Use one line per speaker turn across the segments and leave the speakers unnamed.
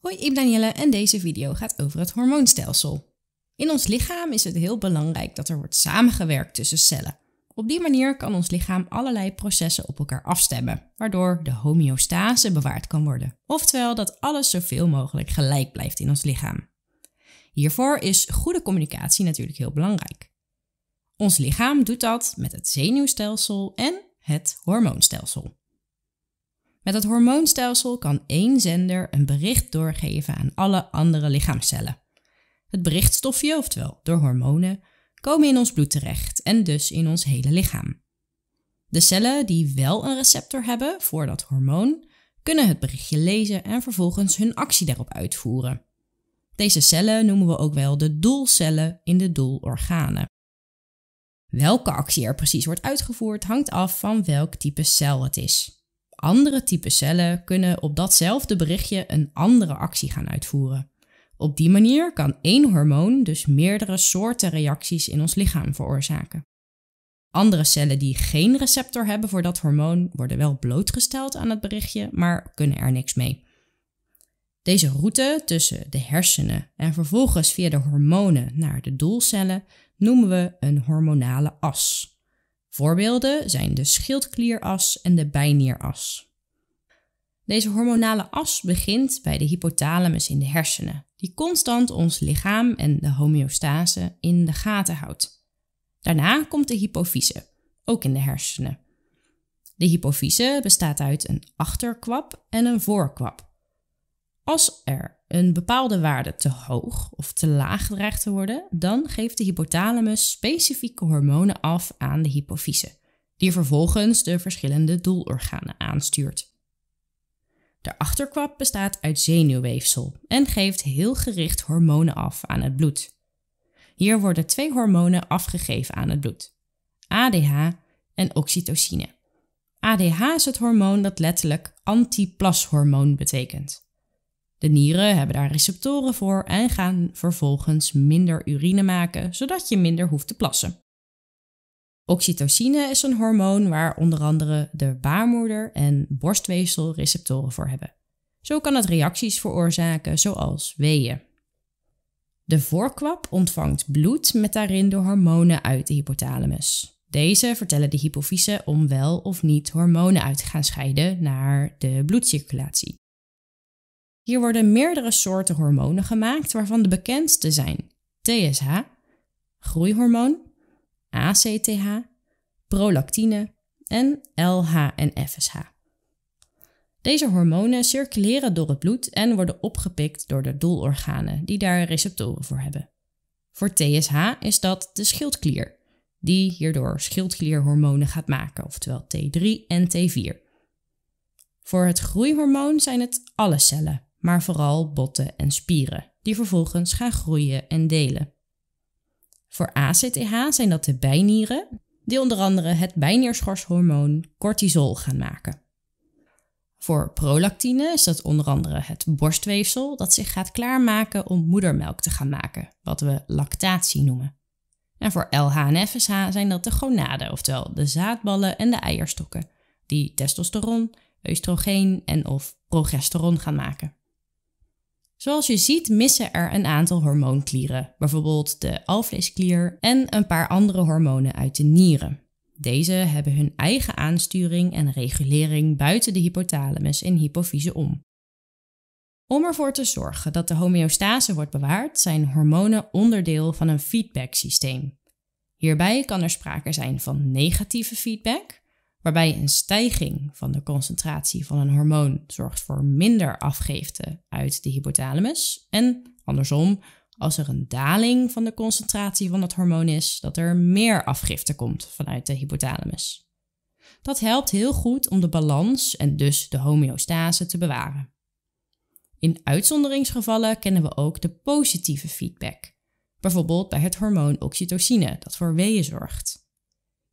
Hoi, ik ben Danielle en deze video gaat over het hormoonstelsel. In ons lichaam is het heel belangrijk dat er wordt samengewerkt tussen cellen. Op die manier kan ons lichaam allerlei processen op elkaar afstemmen, waardoor de homeostase bewaard kan worden. Oftewel dat alles zoveel mogelijk gelijk blijft in ons lichaam. Hiervoor is goede communicatie natuurlijk heel belangrijk. Ons lichaam doet dat met het zenuwstelsel en het hormoonstelsel. Met het hormoonstelsel kan één zender een bericht doorgeven aan alle andere lichaamcellen. Het berichtstofje, oftewel de hormonen, komen in ons bloed terecht en dus in ons hele lichaam. De cellen die wel een receptor hebben voor dat hormoon, kunnen het berichtje lezen en vervolgens hun actie daarop uitvoeren. Deze cellen noemen we ook wel de doelcellen in de doelorganen. Welke actie er precies wordt uitgevoerd hangt af van welk type cel het is. Andere type cellen kunnen op datzelfde berichtje een andere actie gaan uitvoeren. Op die manier kan één hormoon dus meerdere soorten reacties in ons lichaam veroorzaken. Andere cellen die geen receptor hebben voor dat hormoon worden wel blootgesteld aan het berichtje, maar kunnen er niks mee. Deze route tussen de hersenen en vervolgens via de hormonen naar de doelcellen noemen we een hormonale as. Voorbeelden zijn de schildklieras en de bijnieras. Deze hormonale as begint bij de hypothalamus in de hersenen, die constant ons lichaam en de homeostase in de gaten houdt. Daarna komt de hypofyse, ook in de hersenen. De hypofyse bestaat uit een achterkwap en een voorkwap. Als er een bepaalde waarde te hoog of te laag dreigt te worden, dan geeft de hypothalamus specifieke hormonen af aan de hypofyse, die vervolgens de verschillende doelorganen aanstuurt. De achterkwap bestaat uit zenuwweefsel en geeft heel gericht hormonen af aan het bloed. Hier worden twee hormonen afgegeven aan het bloed: ADH en oxytocine. ADH is het hormoon dat letterlijk antiplashormoon betekent. De nieren hebben daar receptoren voor en gaan vervolgens minder urine maken, zodat je minder hoeft te plassen. Oxytocine is een hormoon waar onder andere de baarmoeder- en borstweefsel receptoren voor hebben. Zo kan het reacties veroorzaken, zoals weeën. De voorkwap ontvangt bloed met daarin de hormonen uit de hypothalamus. Deze vertellen de hypofyse om wel of niet hormonen uit te gaan scheiden naar de bloedcirculatie. Hier worden meerdere soorten hormonen gemaakt, waarvan de bekendste zijn TSH, groeihormoon, ACTH, prolactine en LH en FSH. Deze hormonen circuleren door het bloed en worden opgepikt door de doelorganen die daar receptoren voor hebben. Voor TSH is dat de schildklier, die hierdoor schildklierhormonen gaat maken, oftewel T3 en T4. Voor het groeihormoon zijn het alle cellen, maar vooral botten en spieren, die vervolgens gaan groeien en delen. Voor ACTH zijn dat de bijnieren, die onder andere het bijnierschorshormoon cortisol gaan maken. Voor prolactine is dat onder andere het borstweefsel dat zich gaat klaarmaken om moedermelk te gaan maken, wat we lactatie noemen. En voor LH en FSH zijn dat de gonaden, oftewel de zaadballen en de eierstokken, die testosteron, oestrogeen en of progesteron gaan maken. Zoals je ziet missen er een aantal hormoonklieren, bijvoorbeeld de alvleesklier en een paar andere hormonen uit de nieren. Deze hebben hun eigen aansturing en regulering buiten de hypothalamus en hypofyse om. Om ervoor te zorgen dat de homeostase wordt bewaard, zijn hormonen onderdeel van een feedbacksysteem. Hierbij kan er sprake zijn van negatieve feedback, waarbij een stijging van de concentratie van een hormoon zorgt voor minder afgifte uit de hypothalamus en andersom als er een daling van de concentratie van het hormoon is, dat er meer afgifte komt vanuit de hypothalamus. Dat helpt heel goed om de balans en dus de homeostase te bewaren. In uitzonderingsgevallen kennen we ook de positieve feedback, bijvoorbeeld bij het hormoon oxytocine dat voor weeën zorgt.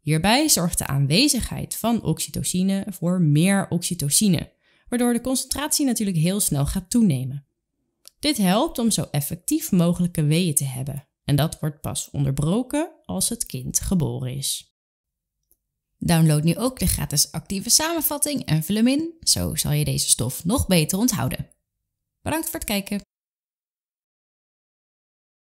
Hierbij zorgt de aanwezigheid van oxytocine voor meer oxytocine, waardoor de concentratie natuurlijk heel snel gaat toenemen. Dit helpt om zo effectief mogelijke weeën te hebben en dat wordt pas onderbroken als het kind geboren is. Download nu ook de gratis actieve samenvatting en vul hem in, zo zal je deze stof nog beter onthouden. Bedankt voor het kijken.